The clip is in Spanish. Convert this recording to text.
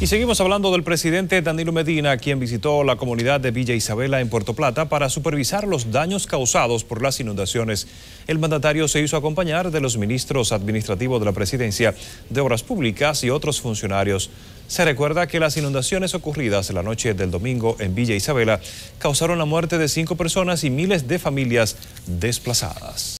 Y seguimos hablando del presidente Danilo Medina, quien visitó la comunidad de Villa Isabela en Puerto Plata para supervisar los daños causados por las inundaciones. El mandatario se hizo acompañar de los ministros administrativos de la presidencia, de Obras Públicas y otros funcionarios. Se recuerda que las inundaciones ocurridas la noche del domingo en Villa Isabela causaron la muerte de cinco personas y miles de familias desplazadas.